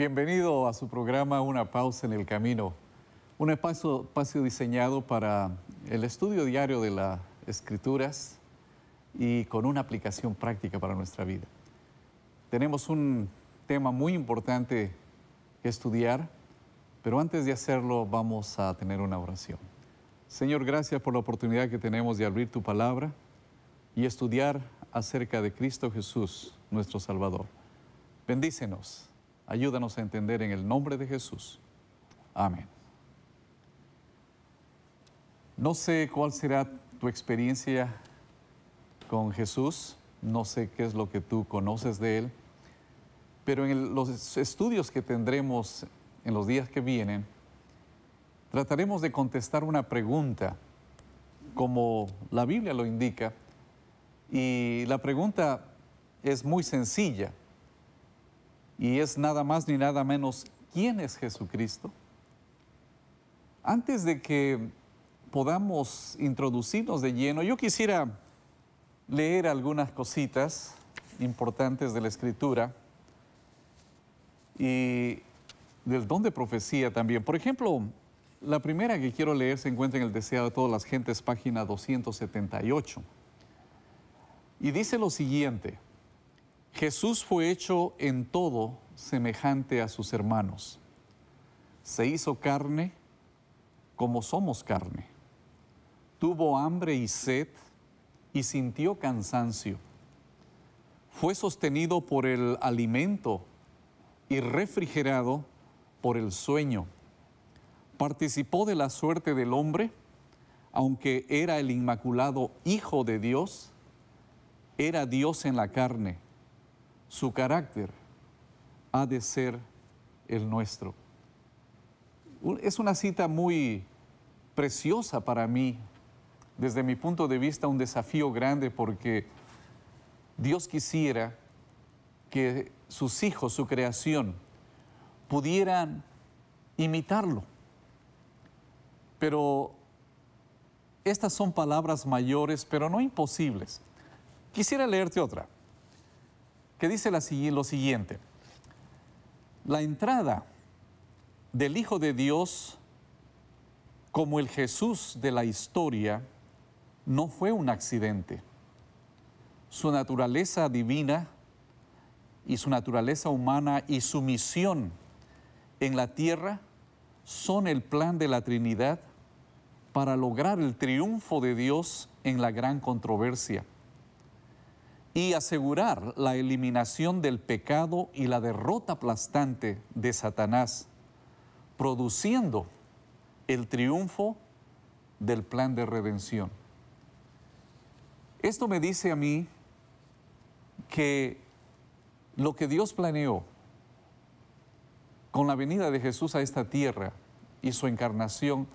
Bienvenido a su programa Una pausa en el camino, un espacio, diseñado para el estudio diario de las escrituras y con una aplicación práctica para nuestra vida. Tenemos un tema muy importante que estudiar, pero antes de hacerlo vamos a tener una oración. Señor, gracias por la oportunidad que tenemos de abrir tu palabra y estudiar acerca de Cristo Jesús, nuestro Salvador. Bendícenos Ayúdanos a entender en el nombre de Jesús. Amén. No sé cuál será tu experiencia con Jesús, no sé qué es lo que tú conoces de Él, pero en los estudios que tendremos en los días que vienen, trataremos de contestar una pregunta, como la Biblia lo indica, y la pregunta es muy sencilla y es nada más ni nada menos quién es Jesucristo. Antes de que podamos introducirnos de lleno, yo quisiera leer algunas cositas importantes de la escritura y del don de profecía también. Por ejemplo, la primera que quiero leer se encuentra en el Deseo de todas las gentes, página 278. Y dice lo siguiente, Jesús fue hecho en todo semejante a sus hermanos. Se hizo carne como somos carne. Tuvo hambre y sed y sintió cansancio. Fue sostenido por el alimento y refrigerado por el sueño. Participó de la suerte del hombre, aunque era el inmaculado Hijo de Dios, era Dios en la carne su carácter ha de ser el nuestro. Es una cita muy preciosa para mí, desde mi punto de vista un desafío grande porque Dios quisiera que sus hijos, su creación, pudieran imitarlo. Pero estas son palabras mayores, pero no imposibles. Quisiera leerte otra que dice lo siguiente. La entrada del Hijo de Dios como el Jesús de la historia no fue un accidente. Su naturaleza divina y su naturaleza humana y su misión en la tierra son el plan de la Trinidad para lograr el triunfo de Dios en la gran controversia y asegurar la eliminación del pecado y la derrota aplastante de Satanás, produciendo el triunfo del plan de redención. Esto me dice a mí que lo que Dios planeó con la venida de Jesús a esta tierra y su encarnación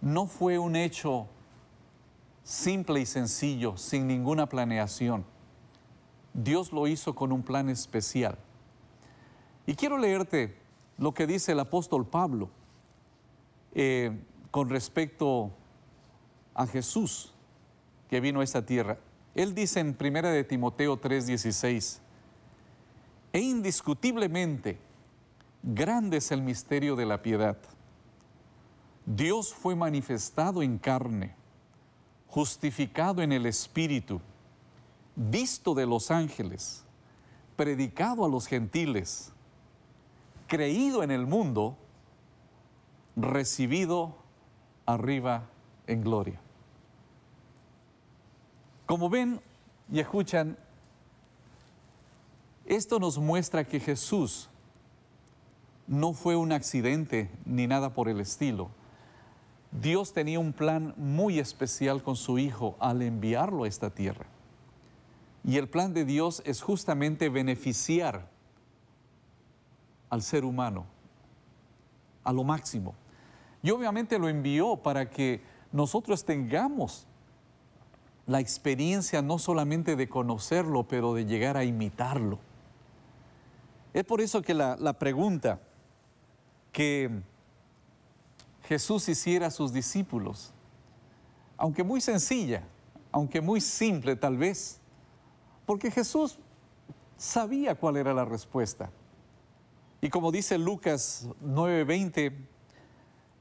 no fue un hecho simple y sencillo, sin ninguna planeación Dios lo hizo con un plan especial. Y quiero leerte lo que dice el apóstol Pablo eh, con respecto a Jesús que vino a esta tierra. Él dice en 1 de Timoteo 3:16, e indiscutiblemente grande es el misterio de la piedad. Dios fue manifestado en carne, justificado en el Espíritu visto de los ángeles, predicado a los gentiles, creído en el mundo, recibido arriba en gloria. Como ven y escuchan, esto nos muestra que Jesús no fue un accidente ni nada por el estilo. Dios tenía un plan muy especial con su Hijo al enviarlo a esta tierra. Y el plan de Dios es justamente beneficiar al ser humano a lo máximo. Y obviamente lo envió para que nosotros tengamos la experiencia no solamente de conocerlo, pero de llegar a imitarlo. Es por eso que la, la pregunta que Jesús hiciera a sus discípulos, aunque muy sencilla, aunque muy simple tal vez, porque Jesús sabía cuál era la respuesta. Y como dice Lucas 9:20,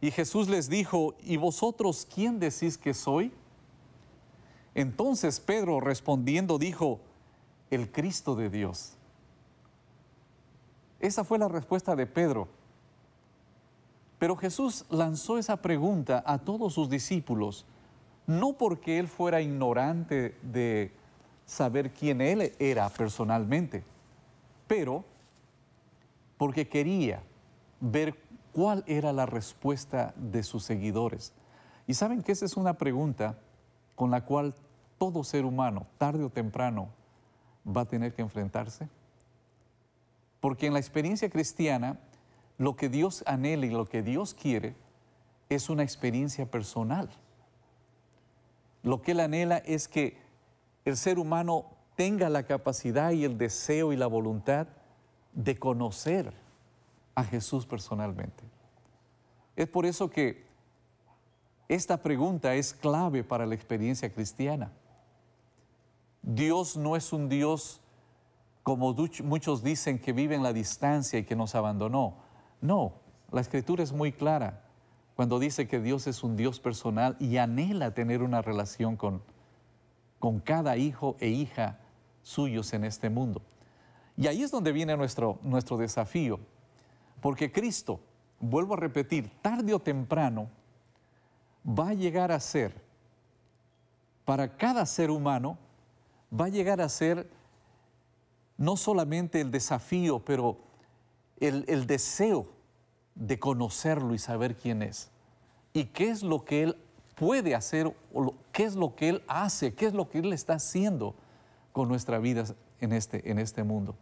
y Jesús les dijo, ¿y vosotros quién decís que soy? Entonces Pedro respondiendo dijo, el Cristo de Dios. Esa fue la respuesta de Pedro. Pero Jesús lanzó esa pregunta a todos sus discípulos, no porque él fuera ignorante de saber quién él era personalmente, pero porque quería ver cuál era la respuesta de sus seguidores. Y saben que esa es una pregunta con la cual todo ser humano, tarde o temprano, va a tener que enfrentarse. Porque en la experiencia cristiana, lo que Dios anhela y lo que Dios quiere es una experiencia personal. Lo que Él anhela es que el ser humano tenga la capacidad y el deseo y la voluntad de conocer a Jesús personalmente. Es por eso que esta pregunta es clave para la experiencia cristiana. Dios no es un Dios como muchos dicen que vive en la distancia y que nos abandonó. No, la escritura es muy clara cuando dice que Dios es un Dios personal y anhela tener una relación con, con cada hijo e hija suyos en este mundo. Y ahí es donde viene nuestro, nuestro desafío, porque Cristo, vuelvo a repetir, tarde o temprano, va a llegar a ser, para cada ser humano, va a llegar a ser no solamente el desafío, pero el, el, deseo de conocerlo y saber quién es y qué es lo que Él puede hacer o lo, qué es lo que Él hace, qué es lo que Él está haciendo con nuestra vida en este, en este mundo.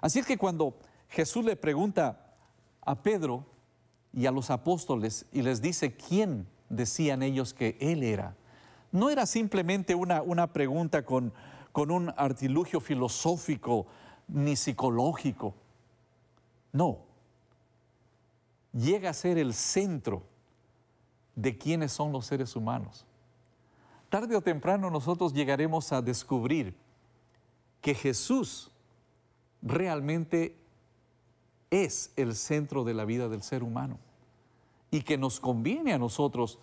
Así es que cuando Jesús le pregunta a Pedro y a los apóstoles y les dice quién decían ellos que Él era, no era simplemente una, una pregunta con, con un artilugio filosófico ni psicológico. No, llega a ser el centro de quiénes son los seres humanos tarde o temprano nosotros llegaremos a descubrir que Jesús realmente es el centro de la vida del ser humano y que nos conviene a nosotros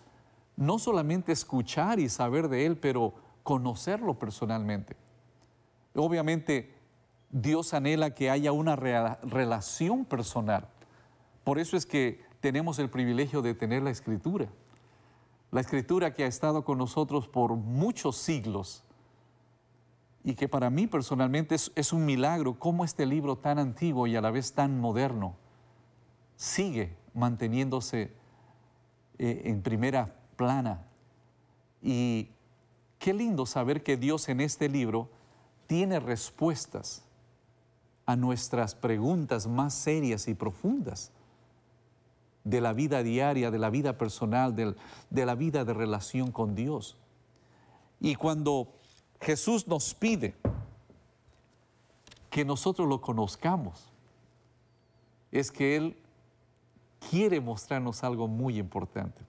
no solamente escuchar y saber de Él, pero conocerlo personalmente. Obviamente Dios anhela que haya una relación personal. Por eso es que tenemos el privilegio de tener la escritura. La escritura que ha estado con nosotros por muchos siglos y que para mí personalmente es, un milagro cómo este libro tan antiguo y a la vez tan moderno sigue manteniéndose eh, en primera plana. Y qué lindo saber que Dios en este libro tiene respuestas a nuestras preguntas más serias y profundas de la vida diaria, de la vida personal, de la vida de relación con Dios. Y cuando Jesús nos pide que nosotros lo conozcamos, es que Él quiere mostrarnos algo muy importante.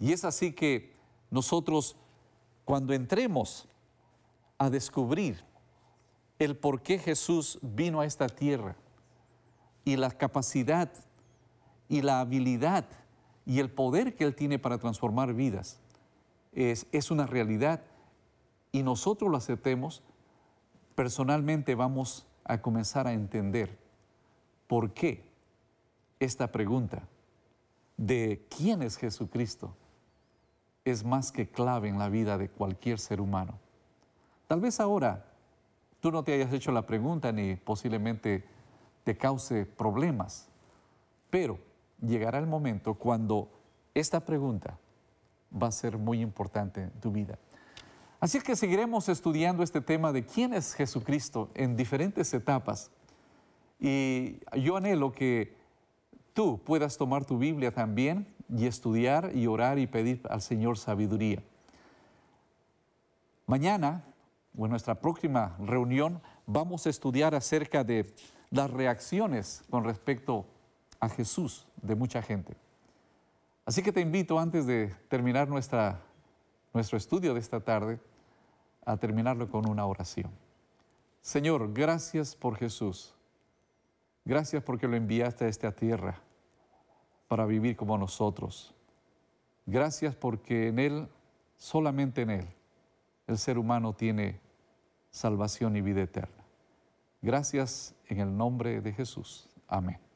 Y es así que nosotros cuando entremos a descubrir el por qué Jesús vino a esta tierra y la capacidad y la habilidad y el poder que Él tiene para transformar vidas es, una realidad y nosotros lo aceptemos, personalmente vamos a comenzar a entender por qué esta pregunta de quién es Jesucristo es más que clave en la vida de cualquier ser humano. Tal vez ahora tú no te hayas hecho la pregunta ni posiblemente te cause problemas, pero llegará el momento cuando esta pregunta va a ser muy importante en tu vida. Así que seguiremos estudiando este tema de quién es Jesucristo en diferentes etapas. Y yo anhelo que tú puedas tomar tu Biblia también y estudiar y orar y pedir al Señor sabiduría. Mañana, o en nuestra próxima reunión, vamos a estudiar acerca de las reacciones con respecto a Jesús de mucha gente. Así que te invito antes de terminar nuestra, nuestro estudio de esta tarde a terminarlo con una oración. Señor, gracias por Jesús. Gracias porque lo enviaste a esta tierra para vivir como nosotros. Gracias porque en Él, solamente en Él, el ser humano tiene salvación y vida eterna. Gracias en el nombre de Jesús. Amén.